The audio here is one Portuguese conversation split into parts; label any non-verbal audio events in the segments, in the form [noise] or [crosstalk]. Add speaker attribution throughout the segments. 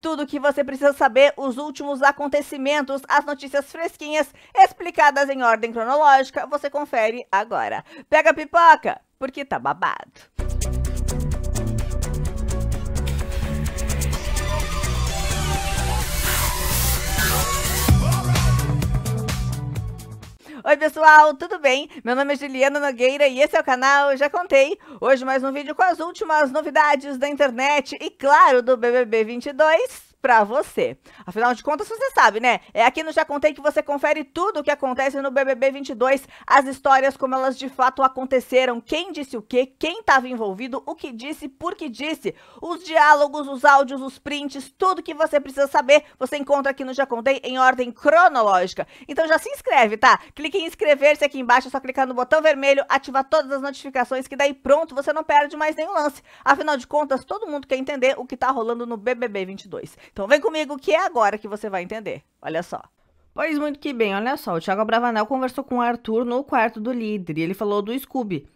Speaker 1: Tudo o que você precisa saber, os últimos acontecimentos, as notícias fresquinhas, explicadas em ordem cronológica, você confere agora. Pega a pipoca, porque tá babado. Oi pessoal, tudo bem? Meu nome é Juliana Nogueira e esse é o canal Já Contei. Hoje mais um vídeo com as últimas novidades da internet e claro do BBB 22 para você. Afinal de contas, você sabe, né? É aqui no Já Contei que você confere tudo o que acontece no BBB 22, as histórias como elas de fato aconteceram, quem disse o quê, quem estava envolvido, o que disse, por que disse, os diálogos, os áudios, os prints, tudo que você precisa saber, você encontra aqui no Já Contei em ordem cronológica. Então já se inscreve, tá? Clique em inscrever-se aqui embaixo, é só clicar no botão vermelho, ativar todas as notificações que daí pronto, você não perde mais nenhum lance. Afinal de contas, todo mundo quer entender o que tá rolando no BBB 22. Então vem comigo que é agora que você vai entender. Olha só. Pois muito que bem, olha só. O Thiago Bravanel conversou com o Arthur no quarto do líder e ele falou do Scooby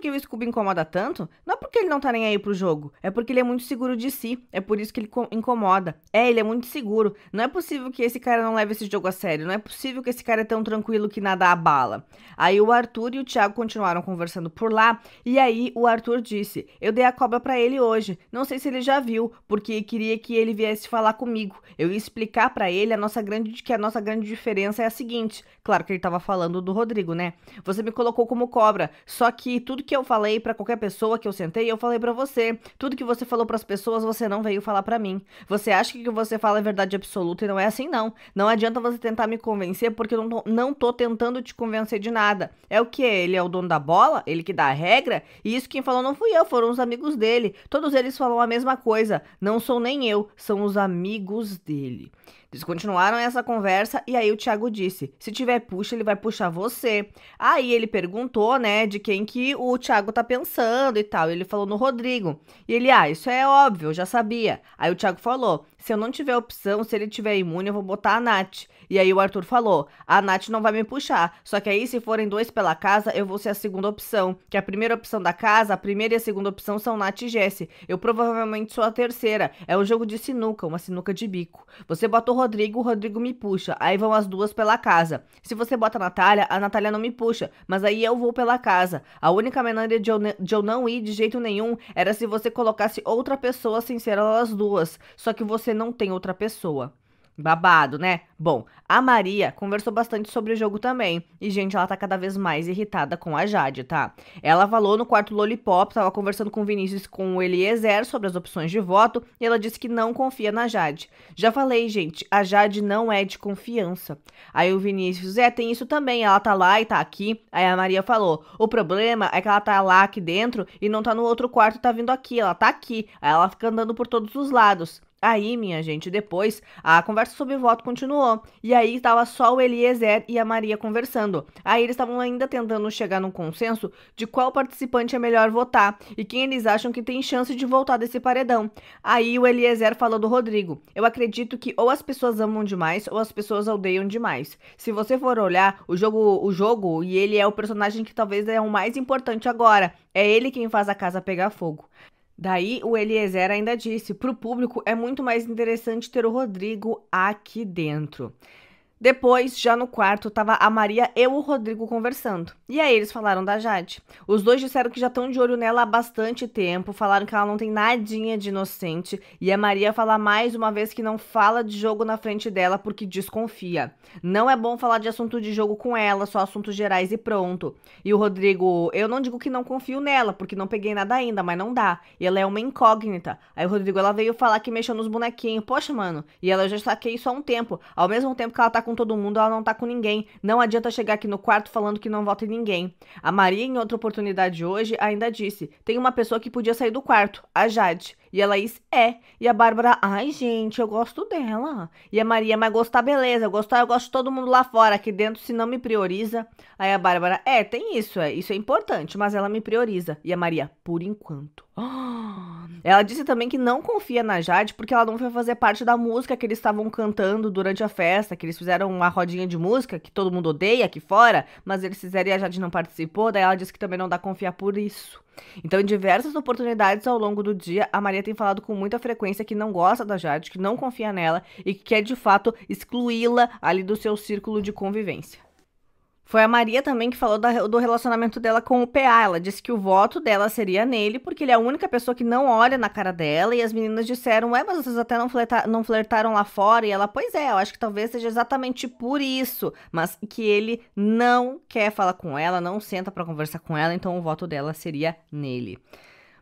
Speaker 1: porque o Scooby incomoda tanto, não é porque ele não tá nem aí pro jogo, é porque ele é muito seguro de si, é por isso que ele incomoda. É, ele é muito seguro. Não é possível que esse cara não leve esse jogo a sério, não é possível que esse cara é tão tranquilo que nada abala. Aí o Arthur e o Thiago continuaram conversando por lá, e aí o Arthur disse: "Eu dei a cobra para ele hoje. Não sei se ele já viu, porque queria que ele viesse falar comigo. Eu ia explicar para ele a nossa grande que a nossa grande diferença é a seguinte. Claro que ele tava falando do Rodrigo, né? Você me colocou como cobra, só que tudo que que eu falei para qualquer pessoa que eu sentei, eu falei para você. Tudo que você falou para as pessoas, você não veio falar para mim. Você acha que o que você fala é verdade absoluta e não é assim não. Não adianta você tentar me convencer porque eu não tô, não tô tentando te convencer de nada. É o que ele é o dono da bola, ele que dá a regra, e isso quem falou não fui eu, foram os amigos dele. Todos eles falam a mesma coisa. Não sou nem eu, são os amigos dele. Eles continuaram essa conversa e aí o Thiago disse: se tiver puxa, ele vai puxar você. Aí ele perguntou, né, de quem que o Thiago tá pensando e tal. E ele falou no Rodrigo. E ele, ah, isso é óbvio, eu já sabia. Aí o Thiago falou: se eu não tiver opção, se ele tiver imune, eu vou botar a Nath. E aí o Arthur falou: a Nath não vai me puxar. Só que aí, se forem dois pela casa, eu vou ser a segunda opção. Que a primeira opção da casa, a primeira e a segunda opção são Nath e Jesse. Eu provavelmente sou a terceira. É um jogo de sinuca, uma sinuca de bico. Você bota o Rodrigo, o Rodrigo me puxa. Aí vão as duas pela casa. Se você bota a Natália, a Natália não me puxa. Mas aí eu vou pela casa. A única maneira de eu, de eu não ir de jeito nenhum era se você colocasse outra pessoa sem ser elas duas. Só que você você não tem outra pessoa. Babado, né? Bom, a Maria conversou bastante sobre o jogo também. E, gente, ela tá cada vez mais irritada com a Jade, tá? Ela falou no quarto Lollipop, tava conversando com o Vinícius com o Eliezer sobre as opções de voto, e ela disse que não confia na Jade. Já falei, gente, a Jade não é de confiança. Aí o Vinícius, é, tem isso também, ela tá lá e tá aqui. Aí a Maria falou: o problema é que ela tá lá aqui dentro e não tá no outro quarto, tá vindo aqui, ela tá aqui. Aí ela fica andando por todos os lados. Aí, minha gente, depois a conversa sobre voto continuou. E aí estava só o Eliezer e a Maria conversando. Aí eles estavam ainda tentando chegar num consenso de qual participante é melhor votar e quem eles acham que tem chance de voltar desse paredão. Aí o Eliezer falou do Rodrigo. Eu acredito que ou as pessoas amam demais ou as pessoas odeiam demais. Se você for olhar o jogo, o jogo e ele é o personagem que talvez é o mais importante agora. É ele quem faz a casa pegar fogo. Daí o Eliezer ainda disse: para o público é muito mais interessante ter o Rodrigo aqui dentro. Depois, já no quarto, tava a Maria e o Rodrigo conversando. E aí eles falaram da Jade. Os dois disseram que já estão de olho nela há bastante tempo, falaram que ela não tem nadinha de inocente, e a Maria fala mais uma vez que não fala de jogo na frente dela porque desconfia. Não é bom falar de assunto de jogo com ela, só assuntos gerais e pronto. E o Rodrigo, eu não digo que não confio nela, porque não peguei nada ainda, mas não dá. E ela é uma incógnita. Aí o Rodrigo, ela veio falar que mexeu nos bonequinhos. Poxa, mano, e ela já saquei isso há um tempo. Ao mesmo tempo que ela tá com com todo mundo, ela não tá com ninguém. Não adianta chegar aqui no quarto falando que não vota em ninguém. A Maria, em outra oportunidade hoje, ainda disse: tem uma pessoa que podia sair do quarto, a Jade. E a Laís é. E a Bárbara, ai gente, eu gosto dela. E a Maria, mas gostar, beleza. Gostar, eu gosto de todo mundo lá fora. Aqui dentro, se não me prioriza. Aí a Bárbara, é, tem isso, é, isso é importante, mas ela me prioriza. E a Maria, por enquanto. [gasps] Ela disse também que não confia na Jade porque ela não foi fazer parte da música que eles estavam cantando durante a festa, que eles fizeram uma rodinha de música que todo mundo odeia aqui fora, mas eles fizeram e a Jade não participou, daí ela disse que também não dá confiar por isso. Então, em diversas oportunidades ao longo do dia, a Maria tem falado com muita frequência que não gosta da Jade, que não confia nela e que quer de fato excluí-la ali do seu círculo de convivência. Foi a Maria também que falou do relacionamento dela com o PA. Ela disse que o voto dela seria nele, porque ele é a única pessoa que não olha na cara dela. E as meninas disseram, ué, mas vocês até não, não flertaram lá fora. E ela, pois é, eu acho que talvez seja exatamente por isso. Mas que ele não quer falar com ela, não senta para conversar com ela, então o voto dela seria nele.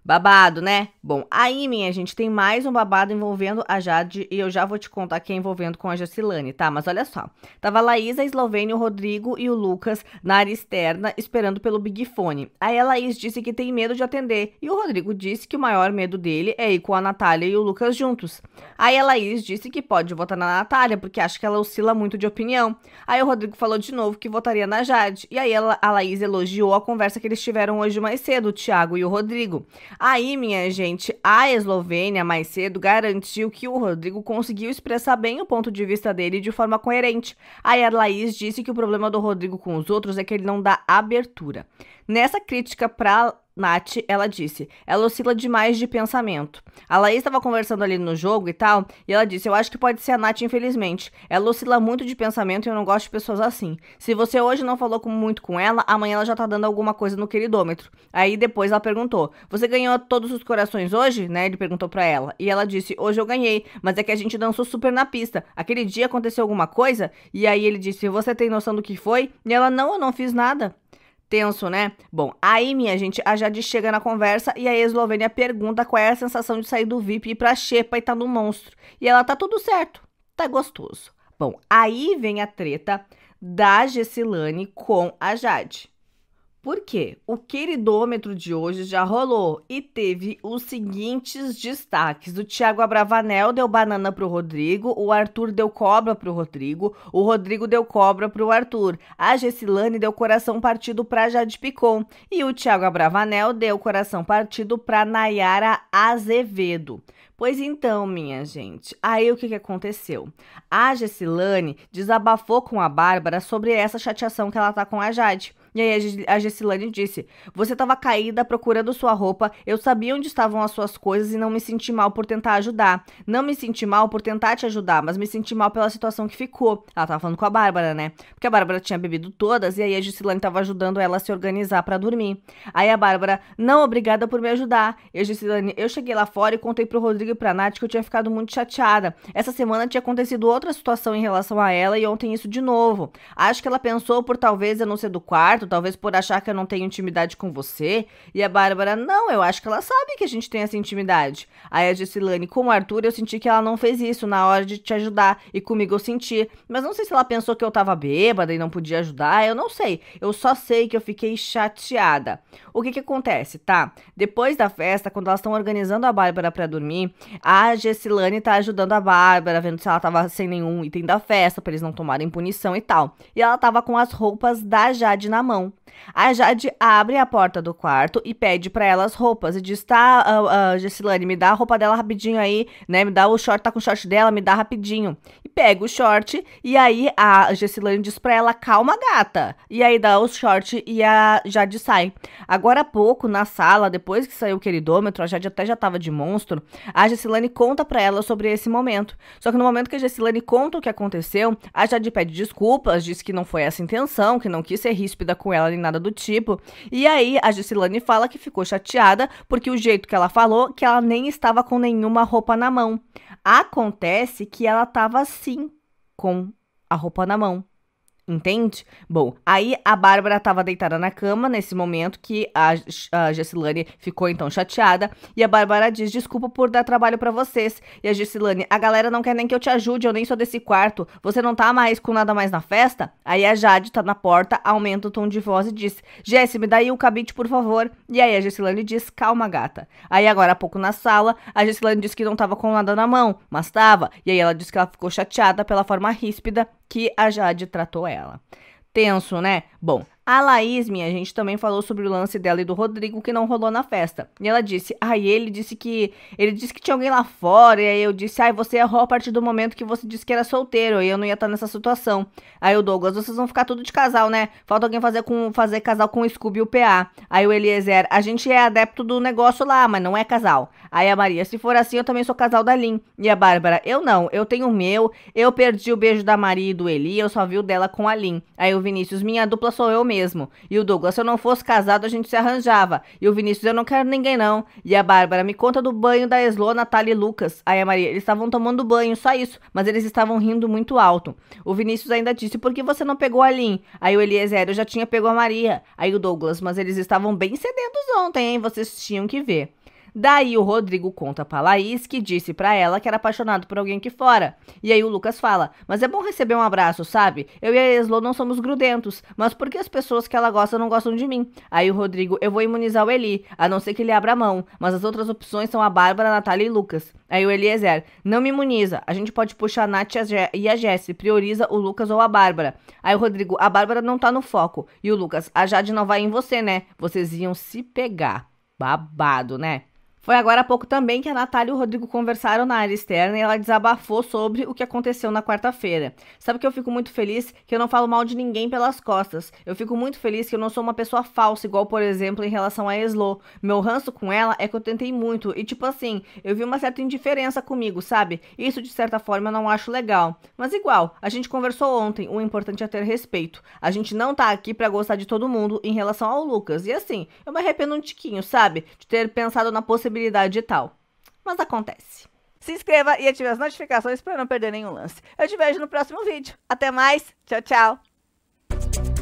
Speaker 1: Babado, né? Bom, aí, minha gente, tem mais um babado envolvendo a Jade e eu já vou te contar quem é envolvendo com a Jacilane, tá? Mas olha só. Tava a Laís, a Eslovênia, o Rodrigo e o Lucas na área externa esperando pelo Big Fone. Aí a Laís disse que tem medo de atender e o Rodrigo disse que o maior medo dele é ir com a Natália e o Lucas juntos. Aí a Laís disse que pode votar na Natália porque acha que ela oscila muito de opinião. Aí o Rodrigo falou de novo que votaria na Jade. E aí a Laís elogiou a conversa que eles tiveram hoje mais cedo, o Thiago e o Rodrigo. Aí, minha gente, a Eslovênia mais cedo garantiu que o Rodrigo conseguiu expressar bem o ponto de vista dele de forma coerente. Aí a Laís disse que o problema do Rodrigo com os outros é que ele não dá abertura. Nessa crítica pra Nath, ela disse, ela oscila demais de pensamento. A Laís estava conversando ali no jogo e tal, e ela disse: Eu acho que pode ser a Nath, infelizmente. Ela oscila muito de pensamento e eu não gosto de pessoas assim. Se você hoje não falou com, muito com ela, amanhã ela já tá dando alguma coisa no queridômetro. Aí depois ela perguntou: Você ganhou todos os corações hoje? Né? Ele perguntou pra ela. E ela disse: Hoje eu ganhei, mas é que a gente dançou super na pista. Aquele dia aconteceu alguma coisa? E aí ele disse: Você tem noção do que foi? E ela: Não, eu não fiz nada. Tenso, né? Bom, aí, minha gente, a Jade chega na conversa e a Eslovênia pergunta qual é a sensação de sair do VIP e ir pra Xepa e tá no monstro. E ela tá tudo certo, tá gostoso. Bom, aí vem a treta da Gessilane com a Jade. Porque o queridômetro de hoje já rolou e teve os seguintes destaques: o Thiago Abravanel deu banana pro Rodrigo, o Arthur deu cobra pro Rodrigo, o Rodrigo deu cobra pro Arthur, a Gessilane deu coração partido pra Jade Picon e o Thiago Abravanel deu coração partido pra Nayara Azevedo. Pois então, minha gente, aí o que, que aconteceu? A Gessilane desabafou com a Bárbara sobre essa chateação que ela tá com a Jade. E aí a Gessilane disse: Você estava caída procurando sua roupa, eu sabia onde estavam as suas coisas e não me senti mal por tentar ajudar. Não me senti mal por tentar te ajudar, mas me senti mal pela situação que ficou. Ela estava falando com a Bárbara, né? Porque a Bárbara tinha bebido todas e aí a Gessilane estava ajudando ela a se organizar para dormir. Aí a Bárbara: Não, obrigada por me ajudar. E a Gessilane: Eu cheguei lá fora e contei pro Rodrigo e pra Nath que eu tinha ficado muito chateada. Essa semana tinha acontecido outra situação em relação a ela e ontem isso de novo. Acho que ela pensou por talvez eu não ser do quarto talvez por achar que eu não tenho intimidade com você. E a Bárbara, não, eu acho que ela sabe que a gente tem essa intimidade. Aí a Gessilane, com o Arthur, eu senti que ela não fez isso na hora de te ajudar. E comigo eu senti. Mas não sei se ela pensou que eu tava bêbada e não podia ajudar, eu não sei. Eu só sei que eu fiquei chateada. O que que acontece, tá? Depois da festa, quando elas estão organizando a Bárbara para dormir, a Gessilane tá ajudando a Bárbara, vendo se ela tava sem nenhum item da festa, para eles não tomarem punição e tal. E ela tava com as roupas da Jade na mão. A Jade abre a porta do quarto e pede para elas roupas e diz: tá, uh, ah, uh, ah, Gessilane, me dá a roupa dela rapidinho aí, né? Me dá o short, tá com o short dela, me dá rapidinho. E pega o short e aí a Gessilane diz pra ela: calma, gata. E aí dá o short e a Jade sai. Agora há pouco, na sala, depois que saiu o queridômetro, a Jade até já tava de monstro, a Gessilane conta pra ela sobre esse momento. Só que no momento que a Gessilane conta o que aconteceu, a Jade pede desculpas, diz que não foi essa a intenção, que não quis ser ríspida com ela nem nada do tipo. E aí a Gisilane fala que ficou chateada porque o jeito que ela falou que ela nem estava com nenhuma roupa na mão. Acontece que ela estava sim com a roupa na mão. Entende? Bom, aí a Bárbara estava deitada na cama nesse momento que a, a Gessilane ficou então chateada. E a Bárbara diz: Desculpa por dar trabalho para vocês. E a Gessilane: A galera não quer nem que eu te ajude, eu nem sou desse quarto. Você não tá mais com nada mais na festa? Aí a Jade tá na porta, aumenta o tom de voz e diz: Jesse, me dá aí o cabide, por favor. E aí a Gessilane diz: Calma, gata. Aí agora há pouco na sala, a Gessilane diz que não tava com nada na mão, mas tava. E aí ela diz que ela ficou chateada pela forma ríspida que a Jade tratou ela. Tenso, né? Bom, a Laís, minha gente, também falou sobre o lance dela e do Rodrigo que não rolou na festa. E ela disse: "Ai, ah, ele disse que ele disse que tinha alguém lá fora". E aí eu disse: "Ai, ah, você errou a partir do momento que você disse que era solteiro e eu não ia estar tá nessa situação". Aí o Douglas: "Vocês vão ficar tudo de casal, né? Falta alguém fazer com fazer casal com o Scooby e o PA". Aí o Eliezer: "A gente é adepto do negócio lá, mas não é casal". Aí a Maria: "Se for assim, eu também sou casal da Lin". E a Bárbara: "Eu não, eu tenho o meu. Eu perdi o beijo da Maria e do Eli, eu só vi o dela com a Lin". Aí o Vinícius: "Minha dupla sou eu mesmo" mesmo. E o Douglas, se eu não fosse casado, a gente se arranjava. E o Vinícius, eu não quero ninguém não. E a Bárbara, me conta do banho da Eslo, Natália e Lucas. Aí a Maria, eles estavam tomando banho, só isso. Mas eles estavam rindo muito alto. O Vinícius ainda disse, por que você não pegou a Lin? Aí o Eliezer, eu já tinha pegou a Maria. Aí o Douglas, mas eles estavam bem sedentos ontem, hein? Vocês tinham que ver. Daí o Rodrigo conta pra Laís que disse pra ela que era apaixonado por alguém aqui fora. E aí o Lucas fala: Mas é bom receber um abraço, sabe? Eu e a Eslo não somos grudentos, mas por que as pessoas que ela gosta não gostam de mim? Aí o Rodrigo: Eu vou imunizar o Eli, a não ser que ele abra a mão, mas as outras opções são a Bárbara, a Natália e Lucas. Aí o Eliezer: Não me imuniza, a gente pode puxar a Nath e a Jesse, prioriza o Lucas ou a Bárbara. Aí o Rodrigo: A Bárbara não tá no foco. E o Lucas: A Jade não vai em você, né? Vocês iam se pegar. Babado, né? Foi agora há pouco também que a Natália e o Rodrigo conversaram na área externa e ela desabafou sobre o que aconteceu na quarta-feira. Sabe que eu fico muito feliz que eu não falo mal de ninguém pelas costas. Eu fico muito feliz que eu não sou uma pessoa falsa, igual, por exemplo, em relação a Eslo. Meu ranço com ela é que eu tentei muito e, tipo assim, eu vi uma certa indiferença comigo, sabe? Isso, de certa forma, eu não acho legal. Mas igual, a gente conversou ontem, o importante é ter respeito. A gente não tá aqui pra gostar de todo mundo em relação ao Lucas. E assim, eu me arrependo um tiquinho, sabe? De ter pensado na possibilidade possibilidade tal. Mas acontece. Se inscreva e ative as notificações para não perder nenhum lance. Eu te vejo no próximo vídeo. Até mais. Tchau, tchau.